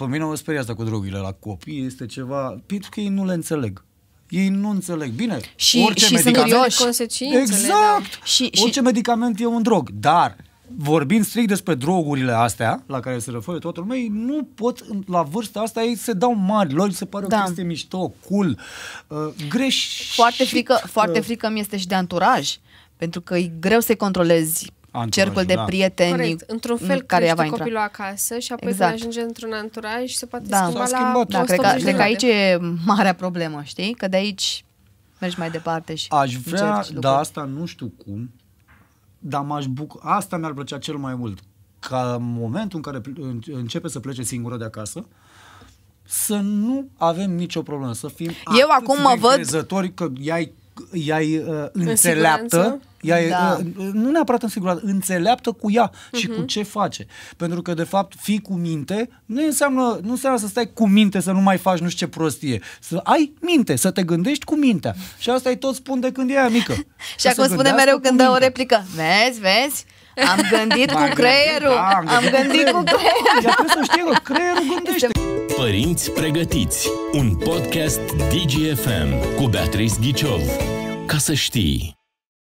Pe mine o sperie asta cu drogurile la copii, este ceva... Pentru că ei nu le înțeleg ei nu înțeleg. Bine, și, orice și medicament... Sunt consecințele, exact! Da. Și, orice și... medicament e un drog, dar vorbind strict despre drogurile astea la care se referă toată lumea, ei nu pot, la vârsta asta, ei se dau mari, lor se pare da. o chestie mișto, cool, uh, greșit. Foarte frică, foarte frică mi este și de anturaj, pentru că e greu să-i controlezi anturaj, cercul de da. prieteni Corect. într-un fel care ea va intra. copilul acasă și apoi exact. ajunge într-un anturaj se poate da. schimba la da, cred, că, cred că aici e marea problemă, știi? Că de aici mergi mai departe și Aș vrea, dar asta nu știu cum, dar m-aș buc- asta mi-ar plăcea cel mai mult. Ca în momentul în care începe să plece singură de acasă, să nu avem nicio problemă, să fim Eu acum mă văd că i-ai, i-ai uh, înțeleaptă ea da. e, ă, nu neapărat în siguranță, înțeleaptă cu ea uh-huh. și cu mhm. ce face. Pentru că, de fapt, fii cu minte nu înseamnă, nu înseamnă să stai cu minte, să nu mai faci nu știu ce prostie. Să ai minte, să te gândești cu mintea. Și asta e tot spun de când e mică. și acum spune mereu când dă o replică. Vezi, vezi? Am gândit cu creierul. Da, am, am gândit, gândit cu creierul. Dar trebuie să știi că creierul gândește. Părinți pregătiți. Un podcast DGFM cu Beatrice Ghiciov. Ca să știi.